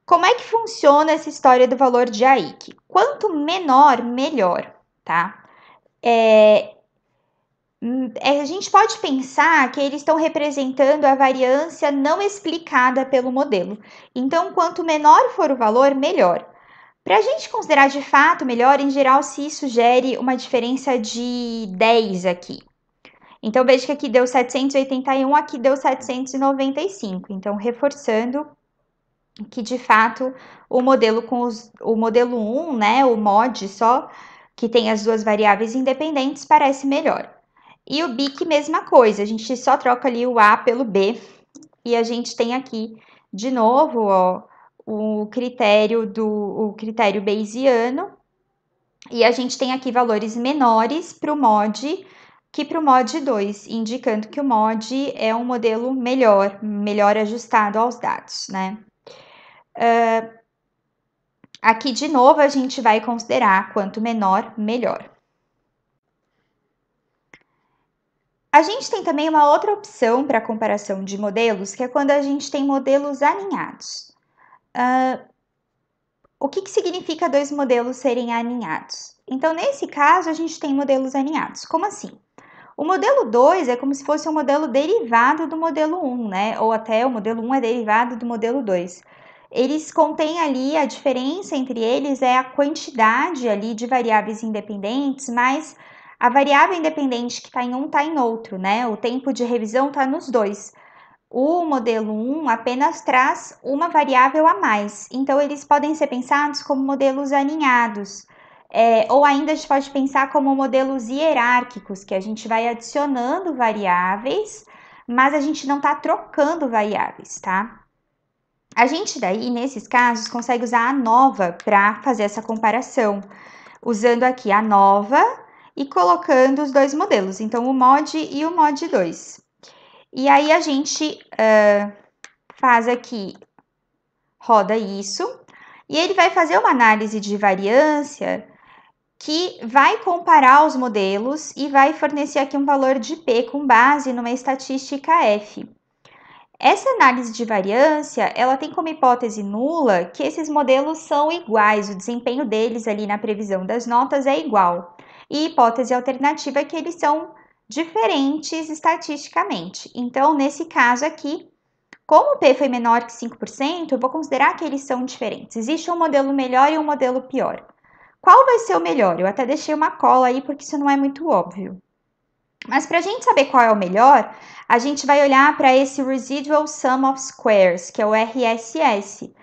Como é que funciona essa história do valor de AIC? Quanto menor, melhor, tá? É, é, a gente pode pensar que eles estão representando a variância não explicada pelo modelo. Então, quanto menor for o valor, melhor. Para a gente considerar de fato melhor, em geral se isso gere uma diferença de 10 aqui. Então, veja que aqui deu 781, aqui deu 795. Então, reforçando que de fato o modelo com os, o modelo 1, né, o mod só, que tem as duas variáveis independentes, parece melhor. E o BIC, mesma coisa, a gente só troca ali o A pelo B. E a gente tem aqui, de novo, ó, o critério do o critério Bayesiano. E a gente tem aqui valores menores para o mod que para o mod 2, indicando que o mod é um modelo melhor, melhor ajustado aos dados, né? Uh, aqui de novo a gente vai considerar quanto menor, melhor. A gente tem também uma outra opção para comparação de modelos, que é quando a gente tem modelos aninhados. Uh, o que, que significa dois modelos serem aninhados? Então, nesse caso, a gente tem modelos aninhados. Como assim? O modelo 2 é como se fosse um modelo derivado do modelo 1, um, né? Ou até o modelo 1 um é derivado do modelo 2. Eles contêm ali a diferença entre eles é a quantidade ali de variáveis independentes mas a variável independente que está em um está em outro, né? O tempo de revisão está nos dois. O modelo 1 apenas traz uma variável a mais, então eles podem ser pensados como modelos aninhados. É, ou ainda a gente pode pensar como modelos hierárquicos, que a gente vai adicionando variáveis, mas a gente não está trocando variáveis, tá? A gente daí, nesses casos, consegue usar a nova para fazer essa comparação, usando aqui a nova e colocando os dois modelos, então o mod e o mod 2. E aí a gente uh, faz aqui, roda isso, e ele vai fazer uma análise de variância que vai comparar os modelos e vai fornecer aqui um valor de P com base numa estatística F. Essa análise de variância, ela tem como hipótese nula que esses modelos são iguais, o desempenho deles ali na previsão das notas é igual e hipótese alternativa é que eles são diferentes estatisticamente. Então, nesse caso aqui, como o P foi menor que 5%, eu vou considerar que eles são diferentes. Existe um modelo melhor e um modelo pior. Qual vai ser o melhor? Eu até deixei uma cola aí porque isso não é muito óbvio. Mas para a gente saber qual é o melhor, a gente vai olhar para esse Residual Sum of Squares, que é o RSS.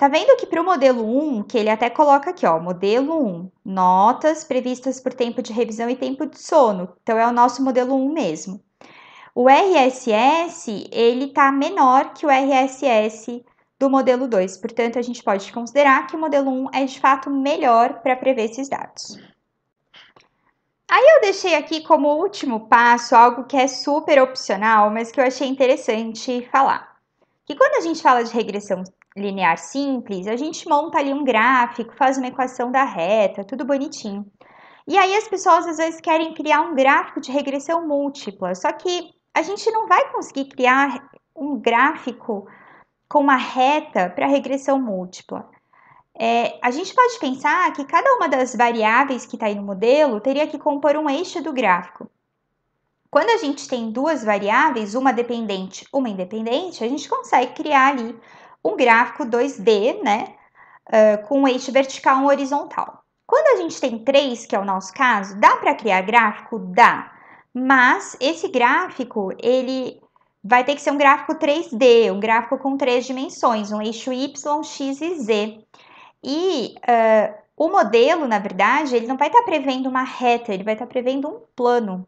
Tá vendo que para o modelo 1, que ele até coloca aqui, ó, modelo 1, notas previstas por tempo de revisão e tempo de sono. Então, é o nosso modelo 1 mesmo. O RSS, ele tá menor que o RSS do modelo 2, portanto, a gente pode considerar que o modelo 1 é de fato melhor para prever esses dados. Aí eu deixei aqui como último passo algo que é super opcional, mas que eu achei interessante falar. Que quando a gente fala de regressão linear simples, a gente monta ali um gráfico, faz uma equação da reta, tudo bonitinho. E aí as pessoas às vezes querem criar um gráfico de regressão múltipla, só que a gente não vai conseguir criar um gráfico com uma reta para regressão múltipla. É, a gente pode pensar que cada uma das variáveis que está aí no modelo teria que compor um eixo do gráfico. Quando a gente tem duas variáveis, uma dependente, uma independente, a gente consegue criar ali um gráfico 2D, né? Uh, com um eixo vertical e um horizontal. Quando a gente tem três, que é o nosso caso, dá para criar gráfico? Dá. Mas esse gráfico, ele vai ter que ser um gráfico 3D, um gráfico com três dimensões, um eixo Y, X e Z. E uh, o modelo, na verdade, ele não vai estar tá prevendo uma reta, ele vai estar tá prevendo um plano.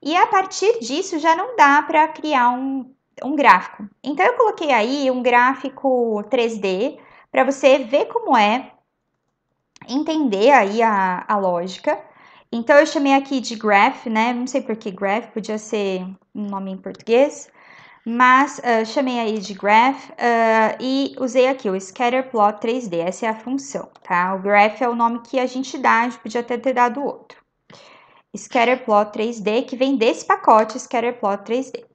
E a partir disso já não dá para criar um um gráfico. Então eu coloquei aí um gráfico 3D para você ver como é, entender aí a, a lógica. Então eu chamei aqui de graph, né? Não sei por que graph, podia ser um nome em português, mas uh, chamei aí de graph uh, e usei aqui o scatterplot 3D, essa é a função, tá? O graph é o nome que a gente dá, a gente podia até ter dado outro. Scatterplot 3D, que vem desse pacote Scatterplot 3D.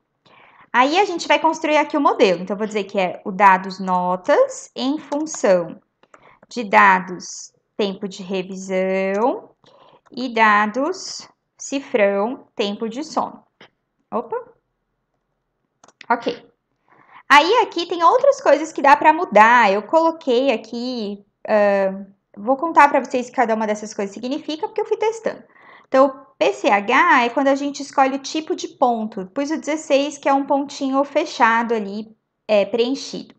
Aí a gente vai construir aqui o modelo. Então, eu vou dizer que é o dados notas em função de dados tempo de revisão e dados cifrão tempo de sono. Opa! Ok. Aí aqui tem outras coisas que dá para mudar. Eu coloquei aqui, uh, vou contar para vocês que cada uma dessas coisas significa, porque eu fui testando. Então, PCH é quando a gente escolhe o tipo de ponto. pois o 16, que é um pontinho fechado ali, é, preenchido.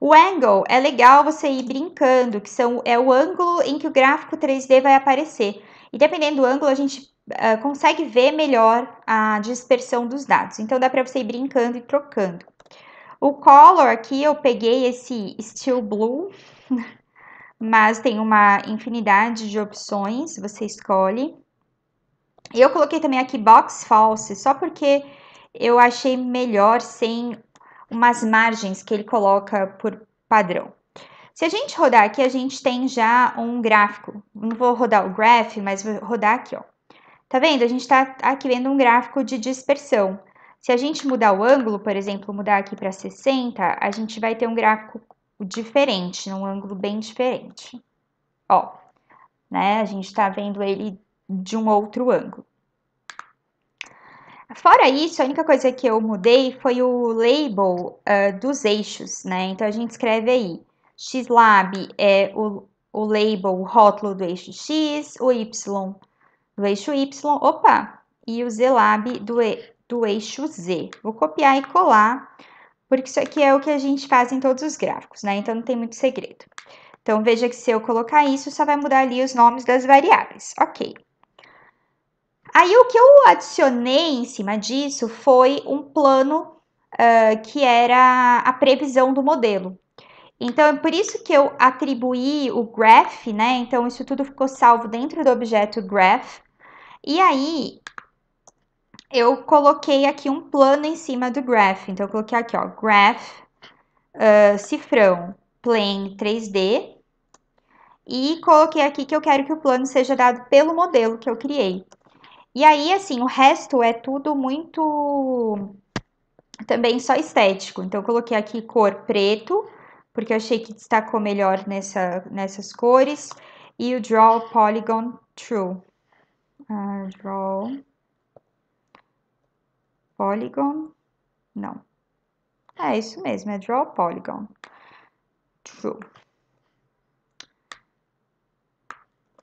O angle é legal você ir brincando, que são, é o ângulo em que o gráfico 3D vai aparecer. E dependendo do ângulo, a gente uh, consegue ver melhor a dispersão dos dados. Então, dá para você ir brincando e trocando. O color aqui, eu peguei esse steel blue, mas tem uma infinidade de opções, você escolhe e Eu coloquei também aqui box false, só porque eu achei melhor sem umas margens que ele coloca por padrão. Se a gente rodar aqui, a gente tem já um gráfico. Não vou rodar o graph, mas vou rodar aqui, ó. Tá vendo? A gente tá aqui vendo um gráfico de dispersão. Se a gente mudar o ângulo, por exemplo, mudar aqui para 60, a gente vai ter um gráfico diferente, um ângulo bem diferente. Ó, né? A gente tá vendo ele de um outro ângulo. Fora isso, a única coisa que eu mudei foi o label uh, dos eixos, né? Então a gente escreve aí, xlab é o, o label, o rótulo do eixo x, o y do eixo y, opa, e o zlab do, e, do eixo z. Vou copiar e colar, porque isso aqui é o que a gente faz em todos os gráficos, né? Então não tem muito segredo. Então veja que se eu colocar isso, só vai mudar ali os nomes das variáveis, ok. Aí o que eu adicionei em cima disso foi um plano uh, que era a previsão do modelo. Então, é por isso que eu atribuí o graph, né? Então, isso tudo ficou salvo dentro do objeto graph. E aí, eu coloquei aqui um plano em cima do graph. Então, eu coloquei aqui, ó, graph, uh, cifrão, plane 3D. E coloquei aqui que eu quero que o plano seja dado pelo modelo que eu criei. E aí, assim, o resto é tudo muito também só estético. Então, eu coloquei aqui cor preto, porque eu achei que destacou melhor nessa, nessas cores. E o Draw Polygon True. Uh, draw Polygon. Não. É isso mesmo, é Draw Polygon. True.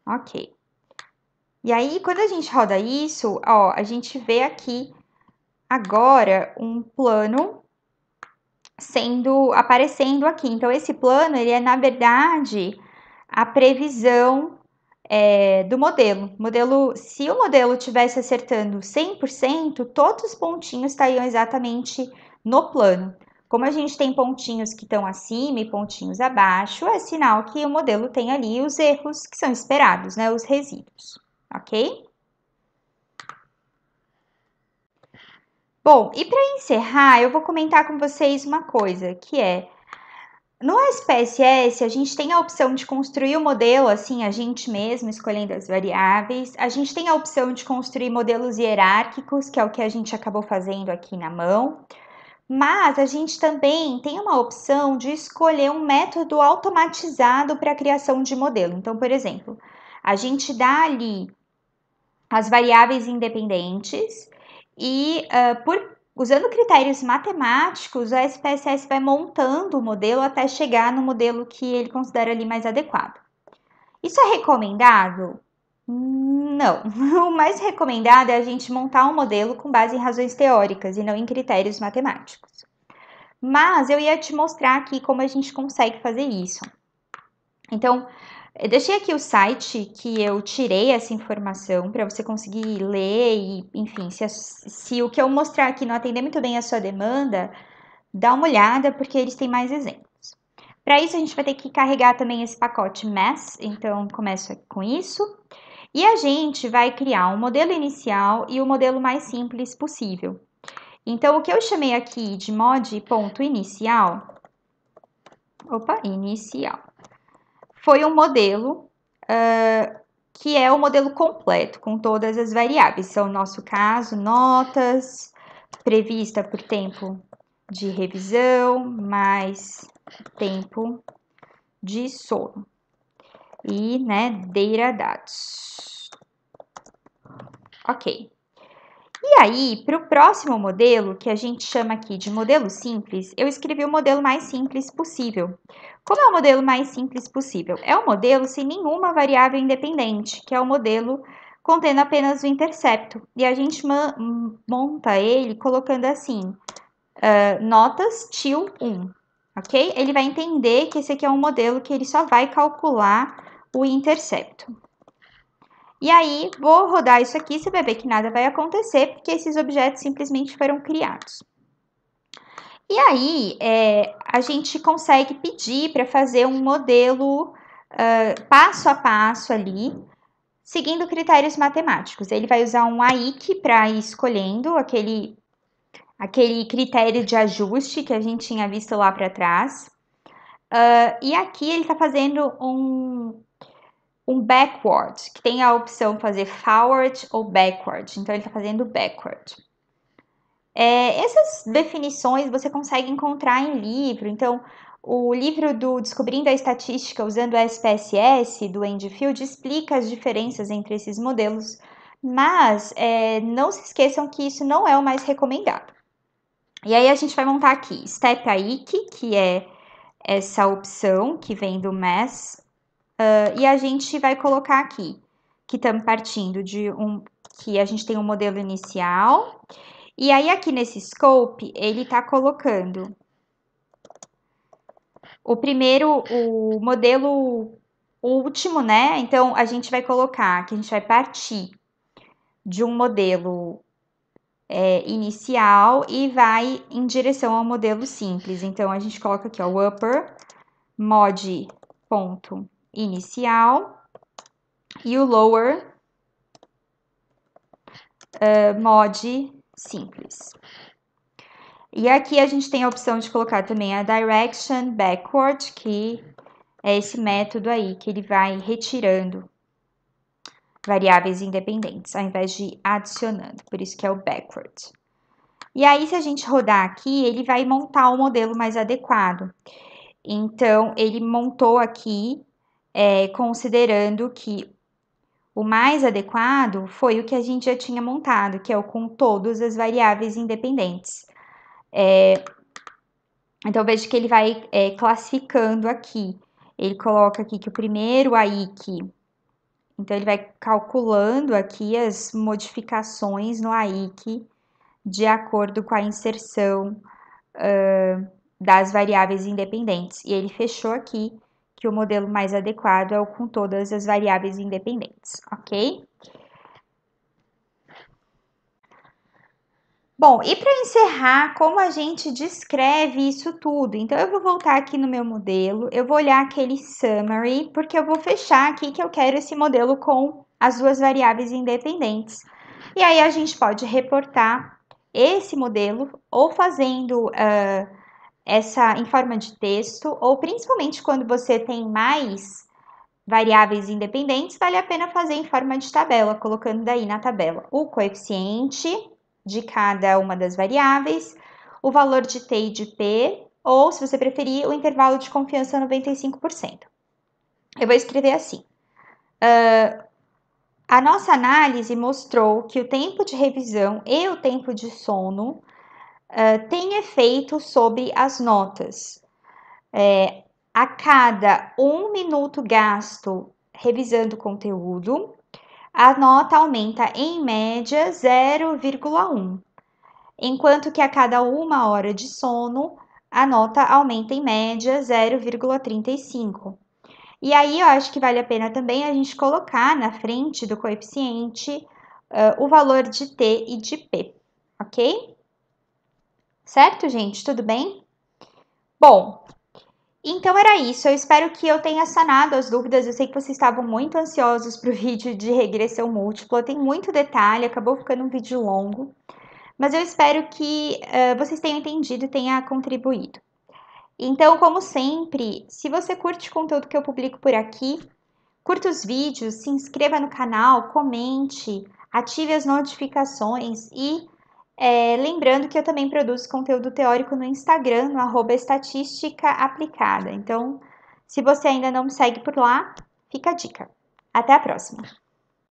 Ok. E aí, quando a gente roda isso, ó, a gente vê aqui agora um plano sendo aparecendo aqui. Então, esse plano ele é na verdade a previsão é, do modelo. modelo. Se o modelo tivesse acertando 100%, todos os pontinhos estariam exatamente no plano. Como a gente tem pontinhos que estão acima e pontinhos abaixo, é sinal que o modelo tem ali os erros que são esperados, né, os resíduos ok? Bom, e para encerrar, eu vou comentar com vocês uma coisa, que é no SPSS, a gente tem a opção de construir o modelo assim, a gente mesmo, escolhendo as variáveis. A gente tem a opção de construir modelos hierárquicos, que é o que a gente acabou fazendo aqui na mão. Mas a gente também tem uma opção de escolher um método automatizado para a criação de modelo. Então, por exemplo, a gente dá ali as variáveis independentes e uh, por, usando critérios matemáticos, a SPSS vai montando o modelo até chegar no modelo que ele considera ali mais adequado. Isso é recomendado? Não. O mais recomendado é a gente montar um modelo com base em razões teóricas e não em critérios matemáticos. Mas eu ia te mostrar aqui como a gente consegue fazer isso. Então, eu deixei aqui o site que eu tirei essa informação para você conseguir ler e, enfim, se, se o que eu mostrar aqui não atender muito bem a sua demanda, dá uma olhada porque eles têm mais exemplos. Para isso, a gente vai ter que carregar também esse pacote Mass, então começo com isso. E a gente vai criar um modelo inicial e o um modelo mais simples possível. Então, o que eu chamei aqui de mod.inicial, opa, inicial, foi um modelo uh, que é o modelo completo, com todas as variáveis. São, no nosso caso, notas, prevista por tempo de revisão, mais tempo de sono. E, né, data dados. Ok. E aí, para o próximo modelo, que a gente chama aqui de modelo simples, eu escrevi o modelo mais simples possível. Como é o modelo mais simples possível? É um modelo sem nenhuma variável independente, que é o modelo contendo apenas o intercepto. E a gente monta ele colocando assim, uh, notas til 1, ok? Ele vai entender que esse aqui é um modelo que ele só vai calcular o intercepto. E aí, vou rodar isso aqui, você vai ver que nada vai acontecer, porque esses objetos simplesmente foram criados. E aí, é, a gente consegue pedir para fazer um modelo uh, passo a passo ali, seguindo critérios matemáticos. Ele vai usar um AIC para ir escolhendo aquele, aquele critério de ajuste que a gente tinha visto lá para trás. Uh, e aqui ele está fazendo um, um backward, que tem a opção fazer forward ou backward. Então, ele está fazendo backward. É, essas definições você consegue encontrar em livro. Então, o livro do Descobrindo a Estatística usando a SPSS do Andy Field explica as diferenças entre esses modelos, mas é, não se esqueçam que isso não é o mais recomendado. E aí a gente vai montar aqui STEP AIC, que é essa opção que vem do MES Uh, e a gente vai colocar aqui que estamos partindo de um que a gente tem um modelo inicial. E aí aqui nesse scope, ele está colocando o primeiro, o modelo último, né? Então a gente vai colocar que a gente vai partir de um modelo é, inicial e vai em direção ao modelo simples. Então a gente coloca aqui ó, o upper mod ponto inicial e o lower uh, mod simples. E aqui a gente tem a opção de colocar também a direction backward, que é esse método aí que ele vai retirando variáveis independentes, ao invés de adicionando, por isso que é o backward. E aí, se a gente rodar aqui, ele vai montar o um modelo mais adequado. Então, ele montou aqui é, considerando que o mais adequado foi o que a gente já tinha montado, que é o com todas as variáveis independentes. É, então, vejo que ele vai é, classificando aqui. Ele coloca aqui que o primeiro AIC, então ele vai calculando aqui as modificações no AIC de acordo com a inserção uh, das variáveis independentes. E ele fechou aqui que o modelo mais adequado é o com todas as variáveis independentes, ok? Bom, e para encerrar, como a gente descreve isso tudo? Então, eu vou voltar aqui no meu modelo, eu vou olhar aquele summary, porque eu vou fechar aqui que eu quero esse modelo com as duas variáveis independentes. E aí, a gente pode reportar esse modelo ou fazendo uh, essa em forma de texto, ou principalmente quando você tem mais variáveis independentes, vale a pena fazer em forma de tabela, colocando daí na tabela o coeficiente de cada uma das variáveis, o valor de T e de P, ou, se você preferir, o intervalo de confiança 95%. Eu vou escrever assim. Uh, a nossa análise mostrou que o tempo de revisão e o tempo de sono tem efeito sobre as notas. É, a cada um minuto gasto revisando o conteúdo, a nota aumenta em média 0,1, enquanto que a cada uma hora de sono, a nota aumenta em média 0,35. E aí eu acho que vale a pena também a gente colocar na frente do coeficiente uh, o valor de T e de P, ok? Certo, gente? Tudo bem? Bom, então era isso. Eu espero que eu tenha sanado as dúvidas. Eu sei que vocês estavam muito ansiosos para o vídeo de regressão múltipla. Tem muito detalhe, acabou ficando um vídeo longo. Mas eu espero que uh, vocês tenham entendido e tenha contribuído. Então, como sempre, se você curte o conteúdo que eu publico por aqui, curta os vídeos, se inscreva no canal, comente, ative as notificações e é, lembrando que eu também produzo conteúdo teórico no Instagram, no arroba estatística aplicada. Então, se você ainda não me segue por lá, fica a dica. Até a próxima!